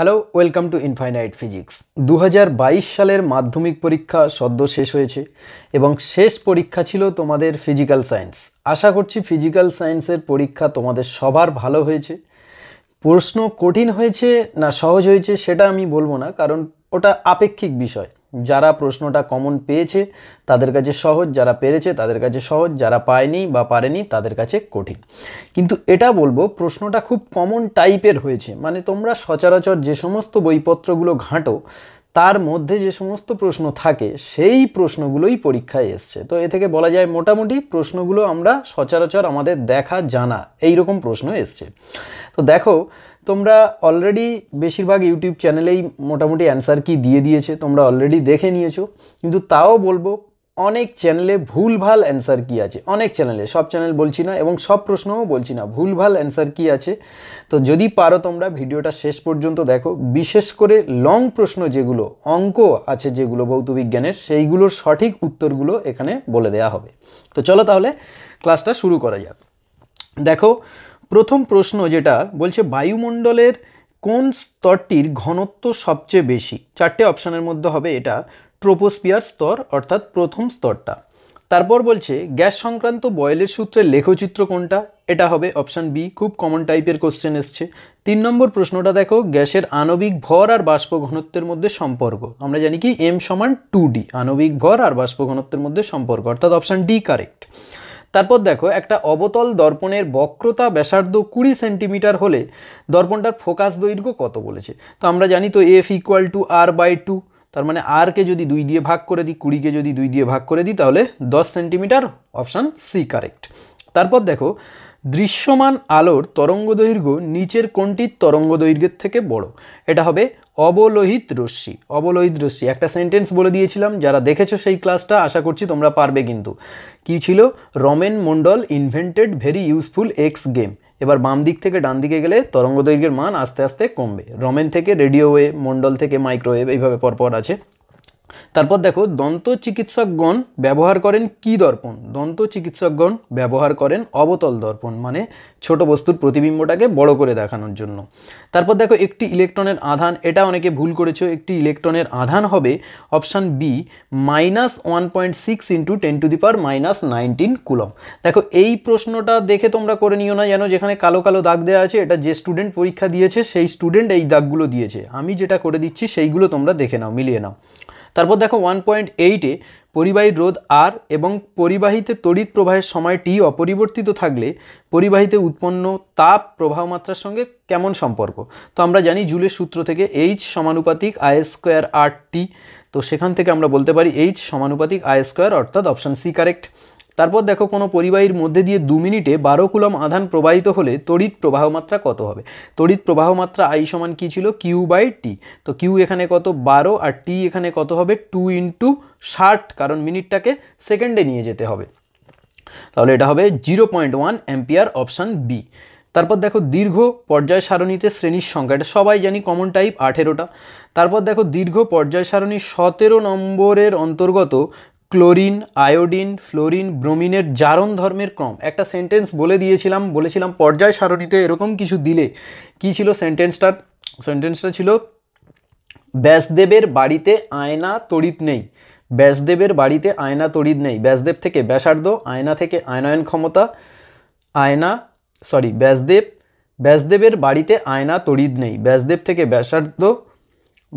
hello welcome to Infinite Physics দু সালের মাধ্যমিক পরীক্ষা সদ্য শেষ হয়েছে এবং শেষ পরীক্ষা ছিল তোমাদের ফিজিক্যাল সায়েন্স আশা করছি ফিজিক্যাল সায়েন্সের পরীক্ষা তোমাদের সবার ভালো হয়েছে প্রশ্ন কঠিন হয়েছে না সহজ হয়েছে সেটা আমি বলবো না কারণ ওটা আপেক্ষিক বিষয় যারা প্রশ্নটা কমন পেয়েছে তাদের কাছে সহজ যারা পেরেছে তাদের কাছে সহজ যারা পায়নি বা পারেনি তাদের কাছে কঠিন কিন্তু এটা বলবো প্রশ্নটা খুব কমন টাইপের হয়েছে মানে তোমরা সচরাচর যে সমস্ত বইপত্রগুলো ঘাঁটো তার মধ্যে যে সমস্ত প্রশ্ন থাকে সেই প্রশ্নগুলোই পরীক্ষায় এসছে তো এ থেকে বলা যায় মোটামুটি প্রশ্নগুলো আমরা সচরাচর আমাদের দেখা জানা এই রকম প্রশ্ন এসছে তো দেখো তোমরা অলরেডি বেশিরভাগ ইউটিউব চ্যানেলেই মোটামুটি অ্যান্সার কি দিয়ে দিয়েছে তোমরা অলরেডি দেখে নিয়েছো কিন্তু তাও বলবো অনেক চ্যানেলে ভুল ভাল অ্যান্সার কি আছে অনেক চ্যানেলে সব চ্যানেল বলছি না এবং সব প্রশ্নও বলছি না ভুল ভাল অ্যান্সার কি আছে তো যদি পারো তোমরা ভিডিওটা শেষ পর্যন্ত দেখো বিশেষ করে লং প্রশ্ন যেগুলো অঙ্ক আছে যেগুলো ভৌত বিজ্ঞানের সেইগুলোর সঠিক উত্তরগুলো এখানে বলে দেয়া হবে তো চলো তাহলে ক্লাসটা শুরু করা যাক দেখো প্রথম প্রশ্ন যেটা বলছে বায়ুমণ্ডলের কোন স্তরটির ঘনত্ব সবচেয়ে বেশি চারটে অপশানের মধ্যে হবে এটা ট্রোপোস্পিয়ার স্তর অর্থাৎ প্রথম স্তরটা তারপর বলছে গ্যাস সংক্রান্ত বয়েলের সূত্রের লেখচিত্র কোনটা এটা হবে অপশান বি খুব কমন টাইপের কোশ্চেন এসছে তিন নম্বর প্রশ্নটা দেখো গ্যাসের আণবিক ভর আর বাষ্প ঘনত্বের মধ্যে সম্পর্ক আমরা জানি কি এম সমান টু ডি আণবিক ভর আর বাষ্প ঘনত্বের মধ্যে সম্পর্ক অর্থাৎ অপশান ডি কারেক্ট তারপর দেখো একটা অবতল দর্পণের বক্রতা ব্যাসার্ধ কুড়ি সেন্টিমিটার হলে দর্পণটার ফোকাস দৈর্ঘ্য কত বলেছে তো আমরা জানি তো F equal to R by two তার মানে আরকে যদি দুই দিয়ে ভাগ করে দিই কুড়িকে যদি দুই দিয়ে ভাগ করে দিই তাহলে দশ সেন্টিমিটার অপশান সি কারেক্ট তারপর দেখো দৃশ্যমান আলোর তরঙ্গ দৈর্ঘ্য নিচের কোনটির তরঙ্গ দৈর্ঘ্যের থেকে বড় এটা হবে অবলোহিত রশ্মি অবলোহিত রশ্মি একটা সেন্টেন্স বলে দিয়েছিলাম যারা দেখেছো সেই ক্লাসটা আশা করছি তোমরা পারবে কিন্তু কি ছিল Ramen Mondal invented very useful X game এবার বাম দিক থেকে ডান দিকে গেলে তরঙ্গ দৈর্ঘ্যের মান আস্তে আস্তে কমবে রমেন থেকে রেডিও ওয়েভ মন্ডল থেকে মাইক্রোওয়েভ এইভাবে পরপর আছে তারপর দেখো দন্ত চিকিৎসকগণ ব্যবহার করেন কি দর্পণ দন্ত চিকিৎসকগণ ব্যবহার করেন অবতল দর্পণ মানে ছোট বস্তুর প্রতিবিম্বটাকে বড় করে দেখানোর জন্য তারপর দেখো একটি ইলেকট্রনের আধান এটা অনেকে ভুল করেছো একটি ইলেকট্রনের আধান হবে option B minus one point six into ten to the power minus nineteen coulomb দেখো এই প্রশ্নটা দেখে তোমরা করে নিও না যেন যেখানে কালো কালো দাগ দেওয়া আছে এটা যে স্টুডেন্ট পরীক্ষা দিয়েছে সেই স্টুডেন্ট এই দাগগুলো দিয়েছে আমি যেটা করে দিচ্ছি সেইগুলো তোমরা দেখে নাও মিলিয়ে নাও তারপর দেখো ওয়ান পয়েন্ট এইটে পরিবাহী রোধ আর এবং পরিবাহিতে তড়িৎ প্রবাহের সময় টি অপরিবর্তিত থাকলে পরিবাহিতে উৎপন্ন তাপ প্রবাহ মাত্রার সঙ্গে কেমন সম্পর্ক তো আমরা জানি জুলের সূত্র থেকে এইচ সমানুপাতিক আই স্কোয়ার আর টি তো সেখান থেকে আমরা বলতে পারি এইচ সমানুপাতিক আই স্কোয়ার অর্থাৎ অপশান সি কারেক্ট তারপর দেখো কোনো পরিবাহীর মধ্যে দিয়ে দু মিনিটে বারো কুলম আধান প্রবাহিত হলে তড়িৎ প্রবাহ মাত্রা কত হবে তড়িৎ প্রবাহ মাত্রা আই সমান কী ছিল কিউ বাই টি তো কিউ এখানে কত বারো আর টি এখানে কত হবে টু ইন্টু ষাট কারণ মিনিটটাকে সেকেন্ডে নিয়ে যেতে হবে তাহলে এটা হবে zero point one ampere option B তারপর দেখো দীর্ঘ পর্যায় সারণীতে শ্রেণীর সংখ্যা এটা সবাই জানি কমন টাইপ আঠেরোটা তারপর দেখো দীর্ঘ পর্যায় সারণী সতেরো নম্বরের অন্তর্গত ক্লোরিন আয়োডিন ফ্লোরিন ব্রোমিনের জারণ ধর্মের ক্রম একটা সেন্টেন্স বলে দিয়েছিলাম বলেছিলাম পর্যায় সারণীতে এরকম কিছু দিলে কি ছিল সেন্টেন্সটার সেন্টেন্সটা ছিল ব্যাসদেবের বাড়িতে আয়না তড়িৎ নেই ব্যাসদেবের বাড়িতে আয়না তড়িৎ নেই ব্যাসদেব থেকে ব্যাসার্ধ আয়না থেকে আয়নায়ন ক্ষমতা আয়না সরি ব্যাসদেব ব্যাসদেবের বাড়িতে আয়না তড়িৎ নেই ব্যাসদেব থেকে ব্যাসার্ধ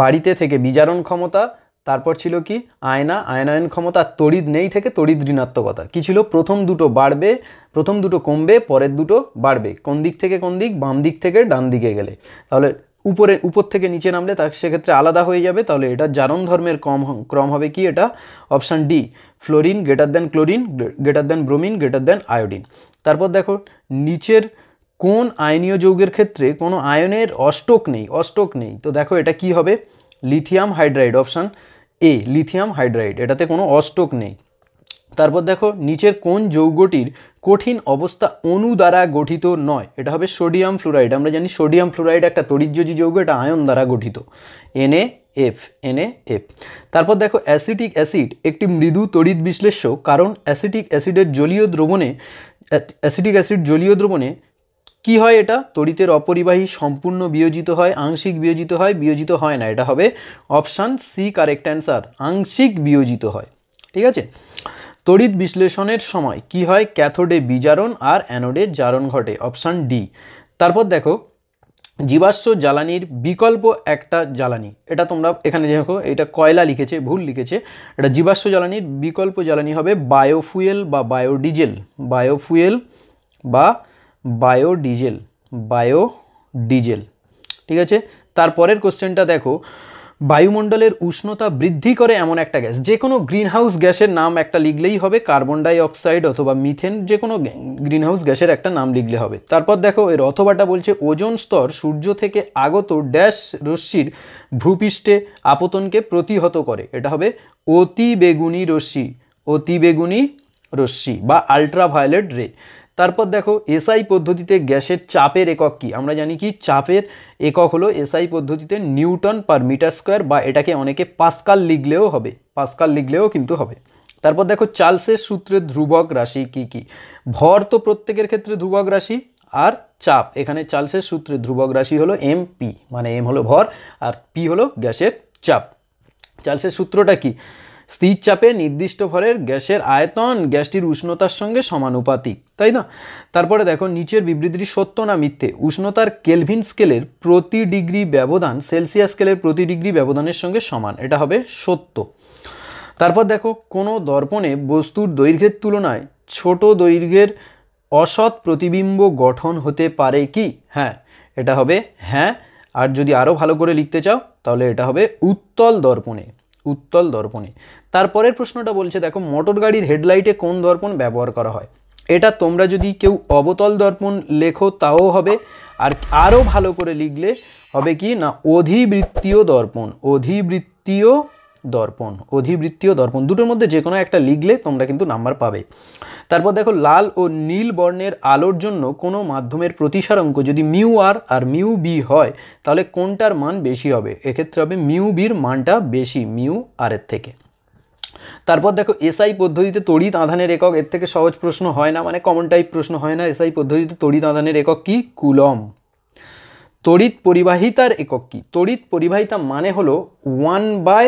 বাড়িতে থেকে বিজারণ ক্ষমতা তারপর ছিল কি আয়না আয়নায়ন ক্ষমতা তড়িৎ নেই থেকে তড়িৎ ঋণাত্মকতা কী ছিল প্রথম দুটো বাড়বে প্রথম দুটো কমবে পরের দুটো বাড়বে কোন দিক থেকে কোন দিক বাম দিক থেকে ডান দিকে গেলে তাহলে উপরে উপর থেকে নিচে নামলে তার সেক্ষেত্রে আলাদা হয়ে যাবে তাহলে এটা জারণ ধর্মের কম ক্রম হবে কি এটা option D fluorine greater than chlorine greater than bromine greater than iodine তারপর দেখো নিচের কোন আয়নীয় যৌগের ক্ষেত্রে কোনো আয়নের অষ্টক নেই অষ্টক নেই তো দেখো এটা কি হবে lithium hydride option A lithium hydride এটাতে কোনো অষ্টক নেই তারপর দেখো নিচের কোন যৌগটির কঠিন অবস্থা অণু দ্বারা গঠিত নয় এটা হবে সোডিয়াম ফ্লোরাইড আমরা জানি সোডিয়াম ফ্লোরাইড একটা তরিজ্যোজি যৌগ এটা আয়ন দ্বারা গঠিত এনএ এফ এনএ এফ তারপর দেখো অ্যাসিটিক অ্যাসিড একটি মৃদু তড়িৎ বিশ্লেষ্য কারণ অ্যাসিটিক অ্যাসিডের জলীয় দ্রবণে অ্যাসিটিক অ্যাসিড জলীয় দ্রবণে কি হয় এটা তড়িতের অপরিবাহী সম্পূর্ণ বিয়োজিত হয় আংশিক বিয়োজিত হয় বিয়োজিত হয় না এটা হবে অপশান সি কারেক্ট অ্যান্সার আংশিক বিয়োজিত হয় ঠিক আছে তড়িৎ বিশ্লেষণের সময় কি হয় ক্যাথোডে বিজারণ আর অ্যানোডে জারণ ঘটে অপশান ডি তারপর দেখো জীবাশ্ম জ্বালানির বিকল্প একটা জ্বালানি এটা তোমরা এখানে দেখো এটা কয়লা লিখেছে ভুল লিখেছে এটা জীবাশ্ম জ্বালানির বিকল্প জ্বালানি হবে বায়োফুয়েল বা বায়োডিজেল বায়োফুয়েল বা বায়োডিজেল বায়োডিজেল ঠিক আছে তারপরের কোশ্চেনটা দেখো বায়ুমণ্ডলের উষ্ণতা বৃদ্ধি করে এমন একটা গ্যাস যে কোনো গ্রিনহাউস গ্যাসের নাম একটা লিখলেই হবে কার্বন ডাইঅক্সাইড অথবা মিথেন যে কোনো গ্রিনহাউস গ্যাসের একটা নাম লিখলে হবে তারপর দেখো এর অথবাটা বলছে ওজন স্তর সূর্য থেকে আগত ড্যাশ রশ্মির ভূপৃষ্ঠে আপতনকে প্রতিহত করে এটা হবে অতি বেগুনি রশ্মি অতিবেগুনি রশ্মি বা আল্ট্রাভায়োলেট রে তারপর দেখো এসআই পদ্ধতিতে গ্যাসের চাপের একক কি আমরা জানি কি চাপের একক হলো এসআই পদ্ধতিতে নিউটন পার মিটার স্কোয়ার বা এটাকে অনেকে পাস্কাল লিখলেও হবে পাস্কাল লিখলেও কিন্তু হবে তারপর দেখো চার্লসের সূত্রে ধ্রুবক রাশি কি কি ভর তো প্রত্যেকের ক্ষেত্রে ধ্রুবক রাশি আর চাপ এখানে চার্লসের সূত্রে ধ্রুবক রাশি হলো এম মানে এম হলো ভর আর পি হলো গ্যাসের চাপ চার্লসের সূত্রটা কি স্থির চাপে নির্দিষ্ট ভরের গ্যাসের আয়তন গ্যাসটির উষ্ণতার সঙ্গে সমানুপাতিক তাই না তারপরে দেখো নিচের বিবৃতিটি সত্য না মিথ্যে উষ্ণতার কেলভিন স্কেলের প্রতি ডিগ্রি ব্যবধান সেলসিয়াস স্কেলের প্রতি ডিগ্রি ব্যবধানের সঙ্গে সমান এটা হবে সত্য তারপর দেখো কোনো দর্পণে বস্তুর দৈর্ঘ্যের তুলনায় ছোট দৈর্ঘ্যের অসৎ প্রতিবিম্ব গঠন হতে পারে কি হ্যাঁ এটা হবে হ্যাঁ আর যদি আরও ভালো করে লিখতে চাও তাহলে এটা হবে উত্তল দর্পণে উত্তল দর্পণে তারপরের প্রশ্নটা বলছে দেখো মোটর গাড়ির হেডলাইটে কোন দর্পণ ব্যবহার করা হয় এটা তোমরা যদি কেউ অবতল দর্পণ লেখো তাও হবে আর আরও ভালো করে লিখলে হবে কি না অধিবৃত্তীয় দর্পণ অধিবৃত্তীয় দর্পণ অধিবৃত্তীয় দর্পণ দুটোর মধ্যে যে কোনো একটা লিখলে তোমরা কিন্তু নাম্বার পাবে তারপর দেখো লাল ও নীল বর্ণের আলোর জন্য কোনো মাধ্যমের প্রতিসার অঙ্ক যদি মিউ আর আর মিউ বি হয় তাহলে কোনটার মান বেশি হবে এক্ষেত্রে হবে মিউ বির মানটা বেশি মিউ আরের থেকে তারপর দেখো এসআই পদ্ধতিতে তড়িৎ আধানের একক এর থেকে সহজ প্রশ্ন হয় না মানে কমন টাইপ প্রশ্ন হয় না এসআই পদ্ধতিতে তড়িৎ আধানের একক কি কুলম তড়িৎ পরিবাহিতার একক কি তড়িৎ পরিবাহিতা মানে হলো ওয়ান বাই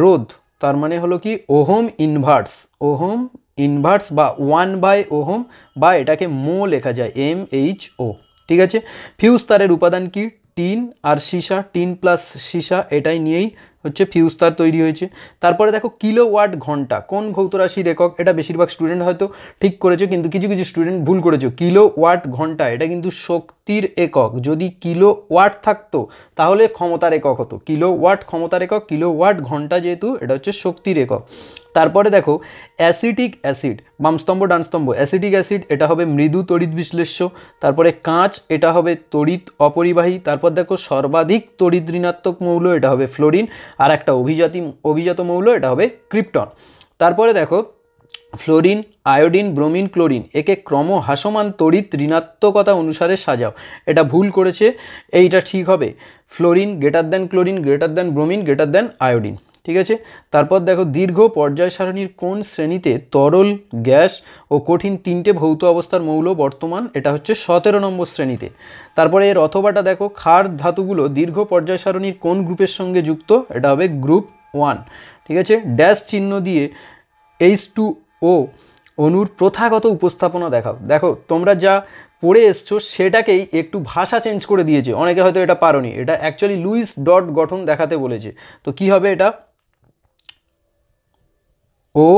রোধ তার মানে হলো কি ওহোম ইনভার্স ওহোম ইনভার্স বা ওয়ান বাই ওহোম বা এটাকে মো লেখা যায় এম এইচ ও ঠিক আছে ফিউজ তারের উপাদান কি টিন আর সীসা টিন প্লাস সীসা এটাই নিয়েই হচ্ছে ফিউজ তার তৈরি হয়েছে তারপরে দেখো কিলো ওয়াট ঘন্টা কোন ভৌত রাশির একক এটা বেশিরভাগ স্টুডেন্ট হয়তো ঠিক করেছো কিন্তু কিছু কিছু স্টুডেন্ট ভুল করেছো কিলো ওয়াট ঘন্টা এটা কিন্তু শক্তির একক যদি কিলো ওয়াট থাকতো তাহলে ক্ষমতার একক হতো কিলো ওয়াট ক্ষমতার একক কিলো ওয়াট ঘন্টা যেহেতু এটা হচ্ছে শক্তির একক তারপরে দেখো অ্যাসিটিক অ্যাসিড বামস্তম্ভ ডানস্তম্ভ অ্যাসিটিক অ্যাসিড এটা হবে মৃদু তড়িৎ বিশ্লেষ্য তারপরে কাঁচ এটা হবে তড়িৎ অপরিবাহী তারপর দেখো সর্বাধিক তড়িৎ ঋণাত্মক মৌল এটা হবে ফ্লোরিন আর একটা অভিজাতি অভিজাত মৌল এটা হবে ক্রিপ্টন তারপরে দেখো ফ্লোরিন আয়োডিন ব্রোমিন ক্লোরিন একে ক্রমহ্রাসমান তড়িৎ ঋণাত্মকতা অনুসারে সাজাও এটা ভুল করেছে এইটা ঠিক হবে fluorine greater than chlorine greater than bromine greater than iodine ঠিক আছে তারপর দেখো দীর্ঘ পর্যায় সারণীর কোন শ্রেণীতে তরল গ্যাস ও কঠিন তিনটে ভৌত অবস্থার মৌল বর্তমান এটা হচ্ছে সতেরো নম্বর শ্রেণীতে তারপরে এর অথবাটা দেখো খার ধাতুগুলো দীর্ঘ পর্যায় সারণীর কোন গ্রুপের সঙ্গে যুক্ত এটা হবে গ্রুপ ওয়ান ঠিক আছে ড্যাশ চিহ্ন দিয়ে এইচ টু ও অনুর প্রথাগত উপস্থাপনা দেখাও দেখো তোমরা যা পড়ে এসছো সেটাকেই একটু ভাষা চেঞ্জ করে দিয়েছে অনেকে হয়তো এটা পারোনি এটা অ্যাকচুয়ালি লুইস ডট গঠন দেখাতে বলেছে তো কি হবে এটা ও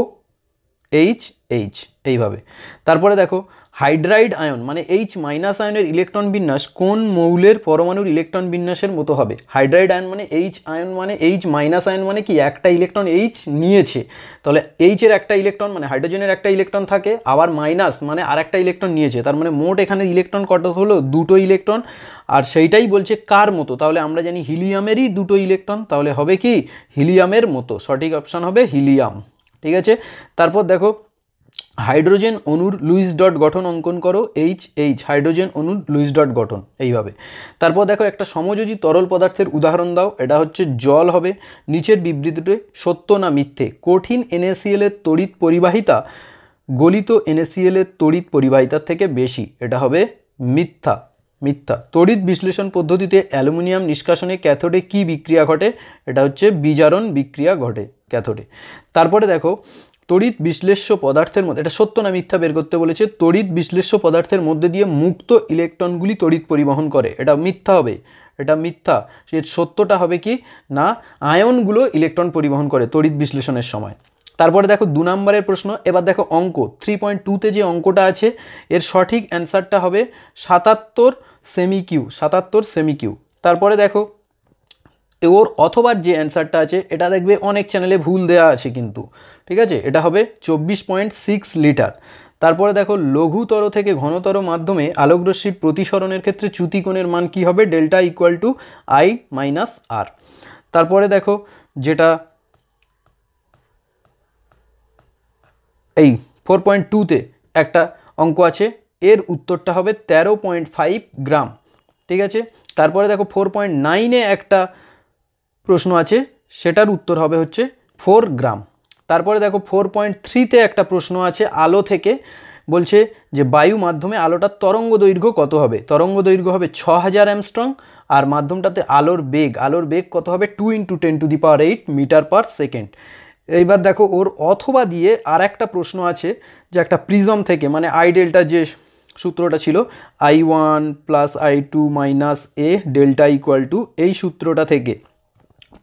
এইচ এইচ এইভাবে তারপরে দেখো হাইড্রাইড আয়ন মানে এইচ মাইনাস আয়নের ইলেকট্রন বিন্যাস কোন মৌলের পরমাণুর ইলেকট্রন বিন্যাসের মতো হবে হাইড্রাইড আয়ন মানে এইচ আয়ন মানে এইচ মাইনাস আয়ন মানে কি একটা ইলেকট্রন এইচ নিয়েছে তাহলে এইচের একটা ইলেকট্রন মানে হাইড্রোজেনের একটা ইলেকট্রন থাকে আবার মাইনাস মানে আর একটা ইলেকট্রন নিয়েছে তার মানে মোট এখানে ইলেকট্রন কত হলো দুটো ইলেকট্রন আর সেইটাই বলছে কার মতো তাহলে আমরা জানি হিলিয়ামেরই দুটো ইলেকট্রন তাহলে হবে কি হিলিয়ামের মতো সঠিক অপশান হবে হিলিয়াম ঠিক আছে তারপর দেখো হাইড্রোজেন অনুর লুইস ডট গঠন অঙ্কন করো এইচ এইচ হাইড্রোজেন অনুর লুইস ডট গঠন এইভাবে তারপর দেখো একটা সমযোজী তরল পদার্থের উদাহরণ দাও এটা হচ্ছে জল হবে নিচের বিবৃতিতে সত্য না মিথ্যে কঠিন এর তড়িৎ পরিবাহিতা গলিত এনএসিএলের তড়িৎ পরিবাহিতার থেকে বেশি এটা হবে মিথ্যা মিথ্যা তড়িৎ বিশ্লেষণ পদ্ধতিতে অ্যালুমিনিয়াম নিষ্কাশনে ক্যাথোডে কি বিক্রিয়া ঘটে এটা হচ্ছে বিজারণ বিক্রিয়া ঘটে ক্যাথোডে তারপরে দেখো তড়িৎ বিশ্লেষ্য পদার্থের মধ্যে এটা সত্য না মিথ্যা বের করতে বলেছে তড়িৎ বিশ্লেষ্য পদার্থের মধ্যে দিয়ে মুক্ত ইলেকট্রনগুলি তড়িৎ পরিবহন করে এটা মিথ্যা হবে এটা মিথ্যা সে সত্যটা হবে কি না আয়নগুলো ইলেকট্রন পরিবহন করে তড়িৎ বিশ্লেষণের সময় তারপরে দেখো দু নম্বরের প্রশ্ন এবার দেখো অঙ্ক থ্রি পয়েন্ট টুতে যে অঙ্কটা আছে এর সঠিক অ্যান্সারটা হবে সাতাত্তর সেমিকিউ সাতাত্তর সেমিকিউ তারপরে দেখো ওর অথবা যে অ্যান্সারটা আছে এটা দেখবে অনেক চ্যানেলে ভুল দেয়া আছে কিন্তু ঠিক আছে এটা হবে চব্বিশ পয়েন্ট সিক্স লিটার তারপরে দেখো লঘুতর থেকে ঘনতর মাধ্যমে আলোকরশ্মির প্রতিসরণের ক্ষেত্রে চ্যুতিকোণের মান কি হবে delta equal to I minus R তারপরে দেখো যেটা এই ফোর পয়েন্ট টুতে একটা অঙ্ক আছে এর উত্তরটা হবে তেরো পয়েন্ট ফাইভ গ্রাম ঠিক আছে তারপরে দেখো ফোর পয়েন্ট নাইনে একটা প্রশ্ন আছে সেটার উত্তর হবে হচ্ছে ফোর গ্রাম তারপরে দেখো ফোর পয়েন্ট থ্রিতে একটা প্রশ্ন আছে আলো থেকে বলছে যে বায়ু মাধ্যমে আলোটার তরঙ্গ দৈর্ঘ্য কত হবে তরঙ্গ দৈর্ঘ্য হবে ছ হাজার অ্যামস্ট্রং আর মাধ্যমটাতে আলোর বেগ আলোর বেগ কত হবে two into ten to the power eight metre per second এইবার দেখো ওর অথবা দিয়ে আর একটা প্রশ্ন আছে যে একটা প্রিজম থেকে মানে আই ডেল্টা যে সূত্রটা ছিল I one plus I two minus A delta equal to এই সূত্রটা থেকে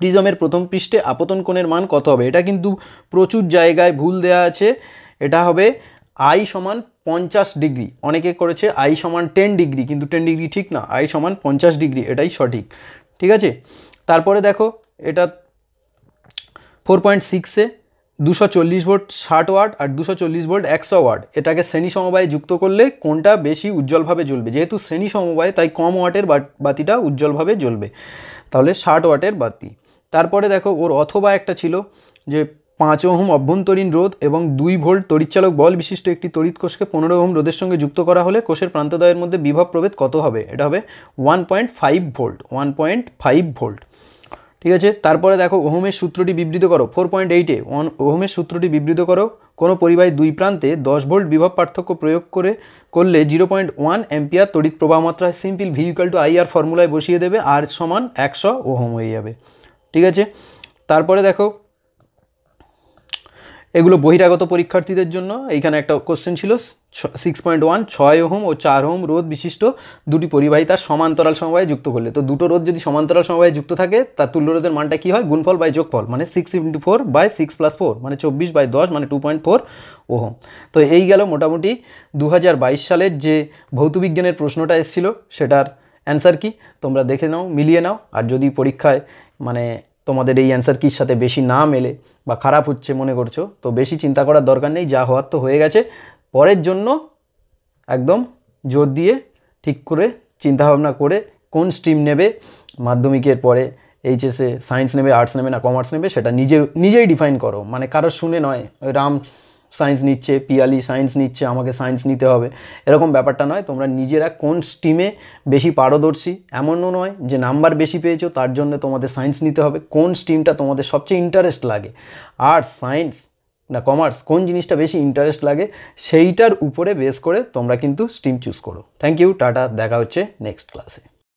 প্রিজমের প্রথম পৃষ্ঠে আপতন কোণের মান কত হবে এটা কিন্তু প্রচুর জায়গায় ভুল দেয়া আছে এটা হবে আই সমান পঞ্চাশ ডিগ্রি অনেকে করেছে আই সমান টেন ডিগ্রি কিন্তু টেন ডিগ্রি ঠিক না আই সমান পঞ্চাশ ডিগ্রি এটাই সঠিক ঠিক আছে তারপরে দেখো এটা ফোর পয়েন্ট সিক্সে দুশো চল্লিশ ভোল্ট ষাট ওয়ার্ড আর দুশো চল্লিশ ভোল্ট একশো ওয়ার্ড এটাকে শ্রেণী সমবায়ে যুক্ত করলে কোনটা বেশি উজ্জ্বলভাবে জ্বলবে যেহেতু শ্রেণী সমবায় তাই কম ওয়াটের বাতিটা উজ্জ্বলভাবে জ্বলবে তাহলে ষাট ওয়াটের বাতি তারপরে দেখো ওর অথবা একটা ছিল যে পাঁচ ওহম অভ্যন্তরীণ রোধ এবং দুই ভোল্ট তড়িৎচালক বল বিশিষ্ট একটি তড়িৎ কোষকে পনেরো ওহম রোধের সঙ্গে যুক্ত করা হলে কোষের প্রান্তদয়ের মধ্যে বিভব প্রভেদ কত হবে এটা হবে one point five volt one point five volt ঠিক আছে তারপরে দেখো ওহমের সূত্রটি বিবৃত করো ফোর পয়েন্ট এইটে ওয়ান ওহমের সূত্রটি বিবৃত করো কোনো পরিবাহী দুই প্রান্তে দশ ভোল্ট বিভব পার্থক্য প্রয়োগ করে করলে জিরো পয়েন্ট ওয়ান এম্পিয়ার তড়িৎ প্রবাহ মাত্রা সিম্পল ভিহিকাল টু আইআর ফর্মুলায় বসিয়ে দেবে আর সমান একশো ওহম হয়ে যাবে ঠিক আছে তারপরে দেখো এগুলো বহিরাগত পরীক্ষার্থীদের জন্য এইখানে একটা কোশ্চেন ছিল সিক্স পয়েন্ট ওয়ান ছয় ওহম ও চার ওহম রোধ বিশিষ্ট দুটি পরিবাহী তার সমান্তরাল সমবায়ে যুক্ত করলে তো দুটো রোধ যদি সমান্তরাল সমবায়ে যুক্ত থাকে তার তুল্য রোধের মানটা কী হয় গুণফল বাই যোগফল মানে six into four by six plus four মানে চব্বিশ বাই দশ মানে টু পয়েন্ট ফোর ওহম তো এই গেল মোটামুটি দু হাজার বাইশ সালের যে ভৌতবিজ্ঞানের প্রশ্নটা এসেছিলো সেটার অ্যান্সার কি তোমরা দেখে নাও মিলিয়ে নাও আর যদি পরীক্ষায় মানে তোমাদের এই অ্যান্সার কির সাথে বেশি না মেলে বা খারাপ হচ্ছে মনে করছো তো বেশি চিন্তা করার দরকার নেই যা হওয়ার তো হয়ে গেছে পরের জন্য একদম জোর দিয়ে ঠিক করে চিন্তাভাবনা করে কোন স্ট্রিম নেবে মাধ্যমিকের পরে এইচএসে সায়েন্স নেবে আর্টস নেবে না কমার্স নেবে সেটা নিজে নিজেই ডিফাইন করো মানে কারোর শুনে নয় ওই রাম সায়েন্স নিচ্ছে পিয়ালি সায়েন্স নিচ্ছে আমাকে সায়েন্স নিতে হবে এরকম ব্যাপারটা নয় তোমরা নিজেরা কোন স্ট্রিমে বেশি পারদর্শী এমনও নয় যে নাম্বার বেশি পেয়েছো তার জন্য তোমাদের সায়েন্স নিতে হবে কোন স্ট্রিমটা তোমাদের সবচেয়ে ইন্টারেস্ট লাগে আর্টস সায়েন্স না কমার্স কোন জিনিসটা বেশি ইন্টারেস্ট লাগে সেইটার উপরে বেস করে তোমরা কিন্তু স্ট্রিম চুজ করো থ্যাংক ইউ টাটা দেখা হচ্ছে নেক্সট ক্লাসে